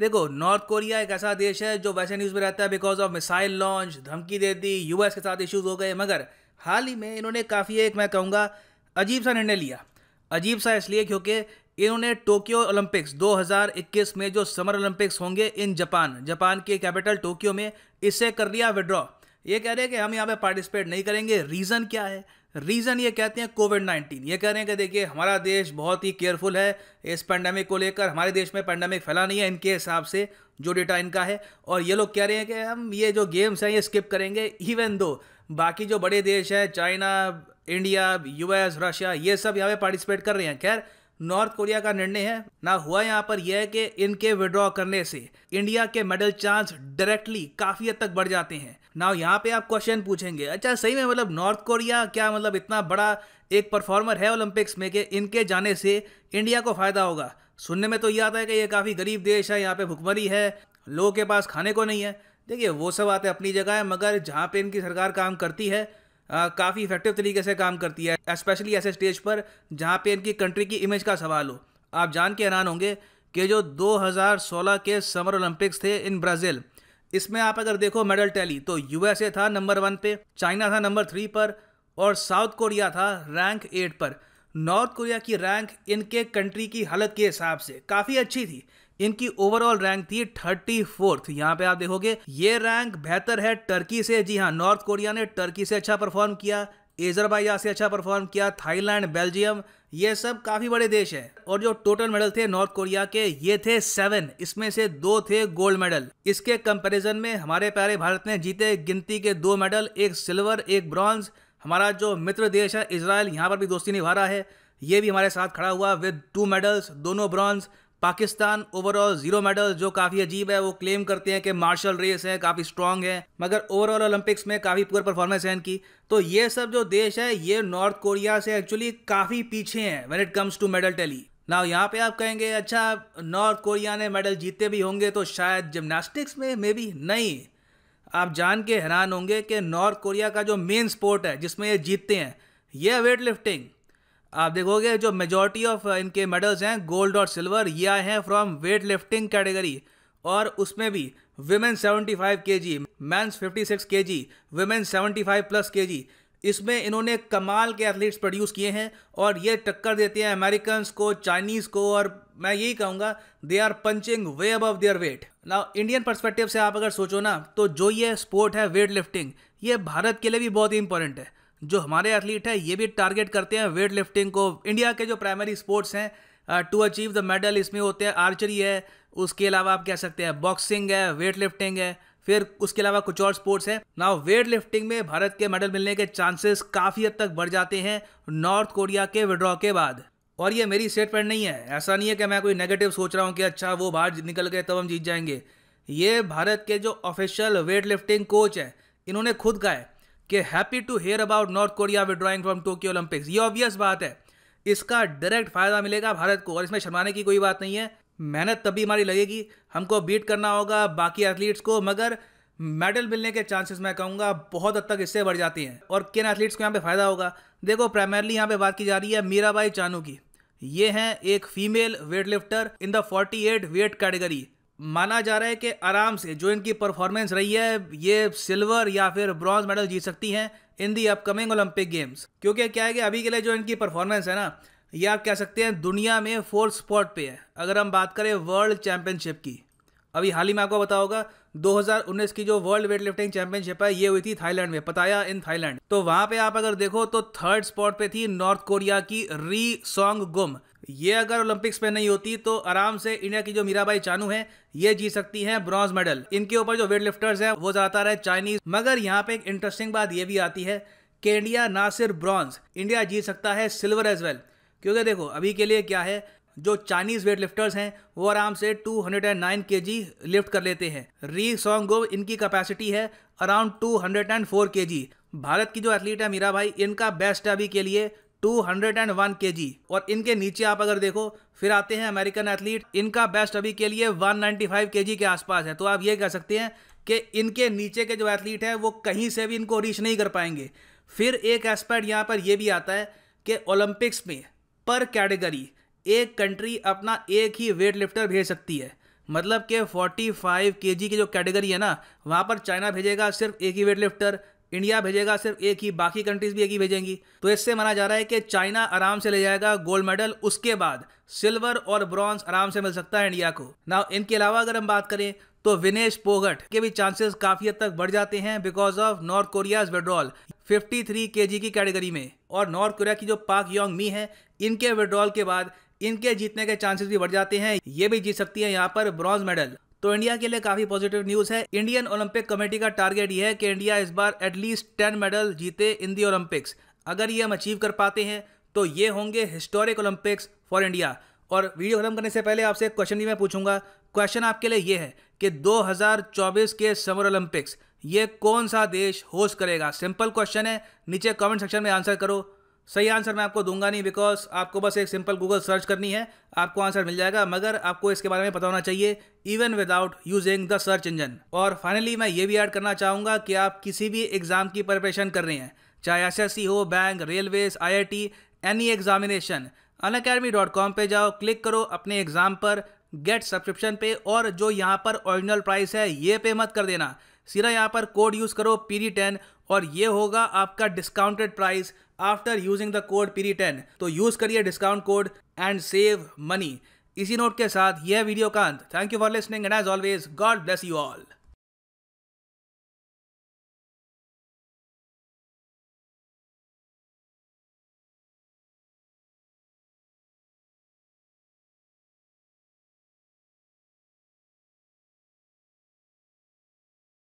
देखो north Korea एक ऐसा देश है जो वैसे न्यूज़ में रहता है बिकॉज ऑफ मिसाइल लॉन्च धमकी दे दी यूएस के साथ इश्यूज़ हो गए मगर हाल ही में इन्होंने काफ़ी एक मैं कहूँगा अजीब सा निर्णय लिया अजीब सा इसलिए क्योंकि इन्होंने टोक्यो ओलंपिक्स 2021 में जो समर ओलंपिक्स होंगे इन जापान जापान के कैपिटल टोक्यो में इससे कर लिया विड्रॉ ये कह रहे हैं कि हम यहाँ पे पार्टिसिपेट नहीं करेंगे रीज़न क्या है रीज़न ये कहते हैं कोविड नाइन्टीन ये कह रहे हैं कि देखिए हमारा देश बहुत ही केयरफुल है इस पैंडमिक को लेकर हमारे देश में पैंडेमिक फैला नहीं है इनके हिसाब से जो डेटा इनका है और ये लोग कह रहे हैं कि हम ये जो गेम्स हैं ये स्किप करेंगे इवन दो बाकी जो बड़े देश हैं चाइना इंडिया यूएस रशिया ये सब यहाँ पे पार्टिसिपेट कर रहे हैं खैर नॉर्थ कोरिया का निर्णय है ना हुआ यहाँ पर यह है कि इनके विड्रॉ करने से इंडिया के मेडल चांस डायरेक्टली काफ़ी हद तक बढ़ जाते हैं नाउ यहाँ पे आप क्वेश्चन पूछेंगे अच्छा सही में मतलब नॉर्थ कोरिया क्या मतलब इतना बड़ा एक परफॉर्मर है ओलंपिक्स में कि इनके जाने से इंडिया को फ़ायदा होगा सुनने में तो ये आता है कि ये काफ़ी गरीब देश है यहाँ पे भुखमरी है लोगों के पास खाने को नहीं है देखिए वो सब आते अपनी जगह है मगर जहाँ पे इनकी सरकार काम करती है काफ़ी इफेक्टिव तरीके से काम करती है स्पेशली ऐसे स्टेज पर जहाँ पे इनकी कंट्री की इमेज का सवाल हो आप जान के हैरान होंगे कि जो 2016 के समर ओलंपिक्स थे इन ब्राज़ील इसमें आप अगर देखो मेडल टैली तो यूएसए था नंबर वन पे चाइना था नंबर थ्री पर और साउथ कोरिया था रैंक एट पर नॉर्थ कोरिया की रैंक इनके कंट्री की हालत के हिसाब से काफ़ी अच्छी थी इनकी ओवरऑल रैंक थी थर्टी फोर्थ यहाँ पे आप देखोगे ये रैंक बेहतर है टर्की से जी हाँ नॉर्थ कोरिया ने टर्की से अच्छा परफॉर्म किया एजरबाइजा से अच्छा परफॉर्म किया थाईलैंड बेल्जियम ये सब काफी बड़े देश है और जो टोटल मेडल थे नॉर्थ कोरिया के ये थे सेवन इसमें से दो थे गोल्ड मेडल इसके कंपैरिजन में हमारे प्यारे भारत ने जीते गिनती के दो मेडल एक सिल्वर एक ब्रॉन्ज हमारा जो मित्र देश है इसराइल यहाँ पर भी दोस्ती निभा रहा है ये भी हमारे साथ खड़ा हुआ विद टू मेडल्स दोनों bronze Pakistan overall zero medal जो काफ़ी अजीब है वो क्लेम करते हैं कि मार्शल रेस है काफ़ी स्ट्रांग है मगर ओवरऑल ओलंपिक्स में काफ़ी पुअर परफॉर्मेंस है इनकी तो ये सब जो देश है ये नॉर्थ कोरिया से एक्चुअली काफ़ी पीछे हैं when it comes to medal tally now यहाँ पे आप कहेंगे अच्छा नॉर्थ कोरिया ने मेडल जीते भी होंगे तो शायद जिमनास्टिक्स में मे बी नहीं आप जान के हैरान होंगे कि नॉर्थ कोरिया का जो मेन स्पोर्ट है जिसमें ये जीतते हैं यह वेट लिफ्टिंग आप देखोगे जो मेजोरिटी ऑफ uh, इनके मेडल्स हैं गोल्ड और सिल्वर ये आए हैं फ्रॉम वेट लिफ्टिंग कैटेगरी और उसमें भी वुमेन 75 के जी मैंस सिक्स के जी वुमेन फाइव प्लस के जी इसमें इन्होंने कमाल के एथलीट्स प्रोड्यूस किए हैं और ये टक्कर देते हैं अमेरिकन को चाइनीज़ को और मैं यही कहूँगा they are punching way above their weight ना इंडियन परस्पेक्टिव से आप अगर सोचो ना तो जो ये स्पोर्ट है वेट लिफ्टिंग ये भारत के लिए भी बहुत ही इंपॉर्टेंट है जो हमारे एथलीट हैं ये भी टारगेट करते हैं वेट लिफ्टिंग को इंडिया के जो प्राइमरी स्पोर्ट्स हैं टू अचीव द मेडल इसमें होते हैं आर्चरी है उसके अलावा आप कह सकते हैं बॉक्सिंग है वेट लिफ्टिंग है फिर उसके अलावा कुछ और स्पोर्ट्स हैं ना वेट लिफ्टिंग में भारत के मेडल मिलने के चांसेस काफ़ी हद तक बढ़ जाते हैं नॉर्थ कोरिया के विड्रॉ के बाद और ये मेरी स्टेटमेंट नहीं है ऐसा नहीं है कि मैं कोई नेगेटिव सोच रहा हूँ कि अच्छा वो बाहर निकल गए तब हम जीत जाएंगे ये भारत के जो ऑफिशियल वेट लिफ्टिंग कोच है इन्होंने खुद कहा है कि happy to hear about North Korea withdrawing from Tokyo Olympics ये ऑब्वियस बात है इसका डायरेक्ट फायदा मिलेगा भारत को और इसमें शर्माने की कोई बात नहीं है मेहनत तभी हमारी लगेगी हमको बीट करना होगा बाकी एथलीट्स को मगर मेडल मिलने के चांसेस मैं कहूँगा बहुत हद तक इससे बढ़ जाती हैं और किन एथलीट्स को यहाँ पे फ़ायदा होगा देखो प्राइमरली यहाँ पे बात की जा रही है मीराबाई चानू की ये हैं एक female weight lifter in the 48 weight category माना जा रहा है कि आराम से जो इनकी परफॉर्मेंस रही है ये सिल्वर या फिर ब्रॉन्ज मेडल जीत सकती हैं in the upcoming Olympic games क्योंकि क्या है कि अभी के लिए जो इनकी परफॉर्मेंस है ना ये आप कह सकते हैं दुनिया में फोर्थ स्पॉट पे है अगर हम बात करें वर्ल्ड चैम्पियनशिप की अभी हाल ही में आपको पता होगा 2019 की जो वर्ल्ड वेट लिफ्टिंग चैंपियनशिप है ये हुई थी थाईलैंड में पताया इन थाईलैंड तो वहां पे आप अगर देखो तो थर्ड स्पॉट पे थी नॉर्थ कोरिया की री सोंग गुम ये अगर ओलंपिक्स में नहीं होती तो आराम से इंडिया की जो मीराबाई चानू है ये जीत सकती हैं ब्रॉन्ज मेडल इनके ऊपर जो वेट लिफ्टर्स हैं वो ज़्यादातर है चाइनीज मगर यहाँ पे एक इंटरेस्टिंग बात ये भी आती है कि इंडिया ना सिर्फ ब्रॉन्ज इंडिया जीत सकता है सिल्वर एज वेल क्योंकि देखो अभी के लिए क्या है जो चाइनीज़ वेट लिफ्टर्स हैं वो आराम से 209 हंड्रेड एंड लिफ्ट कर लेते हैं री सॉन्ग गो इनकी कैपेसिटी है अराउंड 204 हंड्रेड भारत की जो एथलीट है मीरा भाई इनका बेस्ट अभी के लिए 201 जी और इनके नीचे आप अगर देखो फिर आते हैं अमेरिकन एथलीट इनका बेस्ट अभी के लिए 195 केजी के आसपास है तो आप ये कह सकते हैं कि इनके नीचे के जो एथलीट हैं वो कहीं से भी इनको रीच नहीं कर पाएंगे फिर एक एस्पेक्ट यहाँ पर यह भी आता है कि ओलंपिक्स में पर कैटेगरी एक कंट्री अपना एक ही वेट लिफ्टर भेज सकती है मतलब कि 45 केजी की जो कैटेगरी है ना वहाँ पर चाइना भेजेगा सिर्फ एक ही वेट लिफ्टर इंडिया भेजेगा सिर्फ एक ही बाकी कंट्रीज भी एक ही भेजेंगी तो इससे माना जा रहा है कि चाइना आराम से ले जाएगा गोल्ड मेडल उसके बाद सिल्वर और ब्रॉन्ज आराम से मिल सकता है इंडिया को ना इनके अलावा अगर हम बात करें तो विनेश पोगट के भी चांसेस काफी हद तक बढ़ जाते हैं because of North Korea's withdrawal 53 KG की कैटेगरी में और नॉर्थ कोरिया की जो पाक योंग मी है इनके विड्रॉल के बाद इनके जीतने के चांसेस भी बढ़ जाते हैं ये भी जीत सकती है यहाँ पर ब्रॉन्ज मेडल तो इंडिया के लिए काफी पॉजिटिव न्यूज है इंडियन ओलंपिक कमेटी का टारगेट यह है कि इंडिया इस बार एटलीस्ट टेन मेडल जीते इन दी ओलंपिक्स अगर ये हम अचीव कर पाते हैं तो ये होंगे हिस्टोरिक ओलंपिक्स फॉर इंडिया और वीडियो खत्म करने से पहले आपसे एक क्वेश्चन भी मैं पूछूंगा क्वेश्चन आपके लिए ये है कि 2024 के समर ओलंपिक्स ये कौन सा देश होस्ट करेगा सिंपल क्वेश्चन है नीचे कमेंट सेक्शन में आंसर करो सही आंसर मैं आपको दूंगा नहीं बिकॉज आपको बस एक सिंपल गूगल सर्च करनी है आपको आंसर मिल जाएगा मगर आपको इसके बारे में पता होना चाहिए even without using the search engine और फाइनली मैं ये भी ऐड करना चाहूँगा कि आप किसी भी एग्ज़ाम की प्रिपरेशन कर रहे हैं चाहे एस हो bank railways I I T any examination Unacademy dot com पर जाओ क्लिक करो अपने एग्ज़ाम पर गेट सब्सक्रिप्शन पे और जो यहाँ पर ओरिजिनल प्राइस है ये पे मत कर देना सीधा यहाँ पर कोड यूज़ करो पी डी टेन और ये होगा आपका discounted price after using the code पीरी टेन तो यूज करिए discount code and save money इसी नोट के साथ यह वीडियो का अंत thank you for listening and as always God bless you all